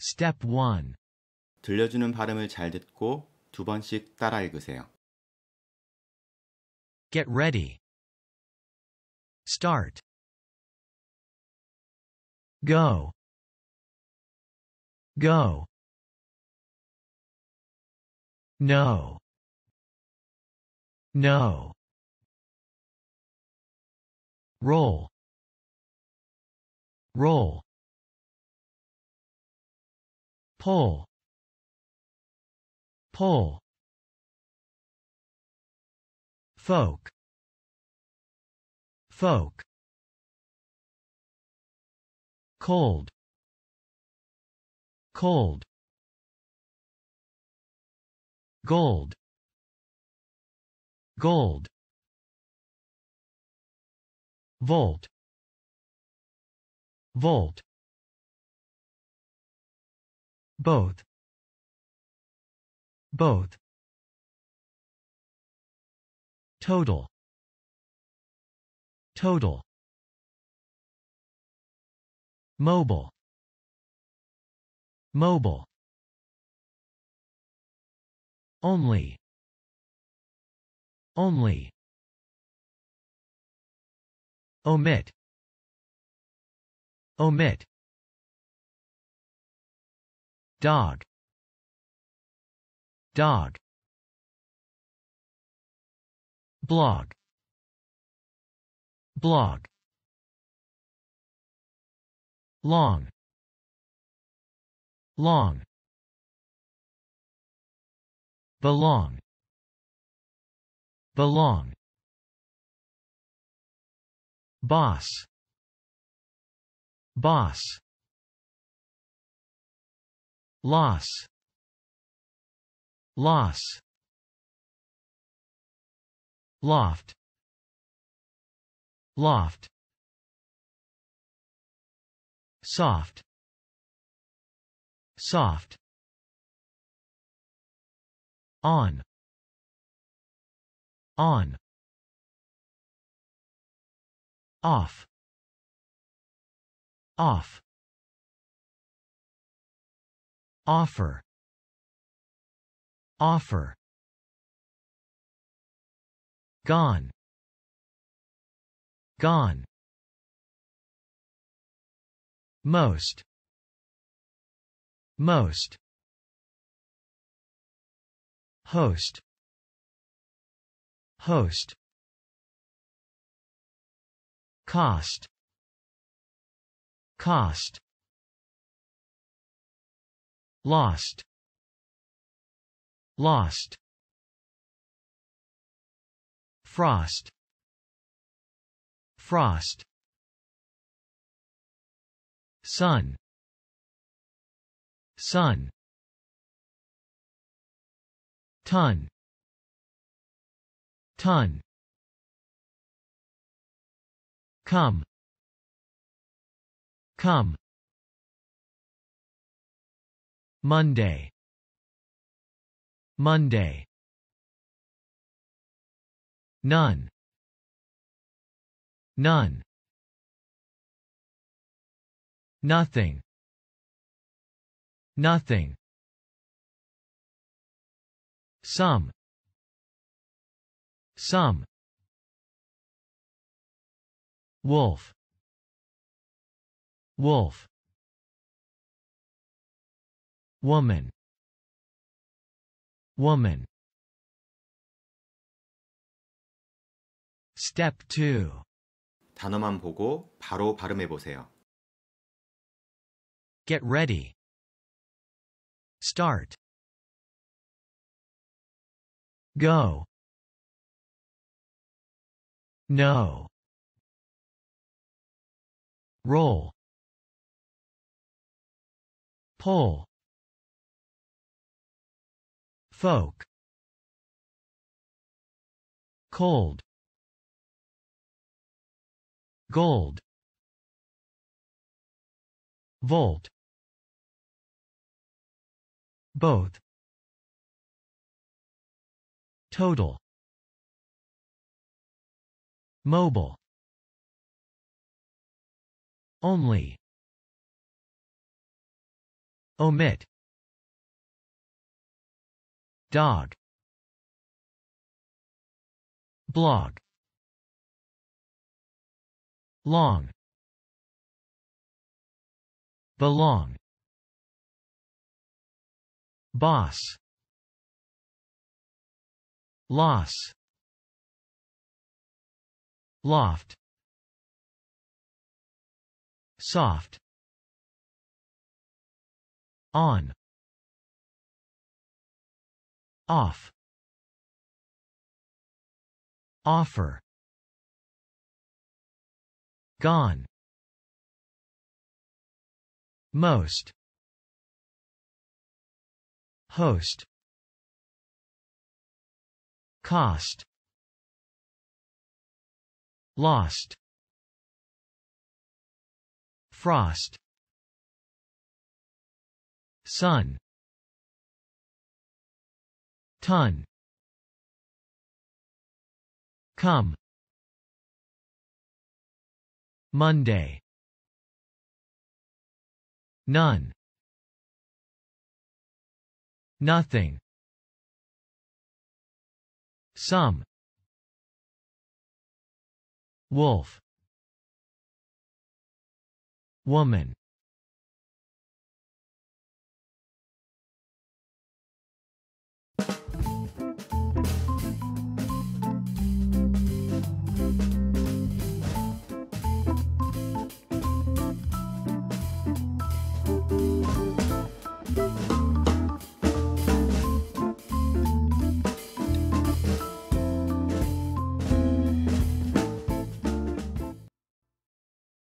Step 1. 들려주는 발음을 잘 듣고 두 번씩 따라 읽으세요. Get ready. Start. Go. Go. No. No. Roll. Roll pull pull folk folk cold cold gold gold volt volt both both total total mobile mobile only only omit omit dog dog blog blog long long belong belong boss boss loss loss loft loft soft soft on on off off offer offer gone gone most most host host cost cost Lost. Lost. Frost. Frost. Sun. Sun. Ton. Ton. Come. Come. Monday Monday None None Nothing Nothing Some Some Wolf Wolf woman woman step 2 단어만 보고 바로 발음해 보세요. get ready start go no roll pull folk cold gold volt both total mobile only omit Dog. Blog. Long. Belong. Boss. Loss. Loft. Soft. On off offer gone most host cost lost frost sun Ton. Come. Monday. None. Nothing. Some. Wolf. Woman.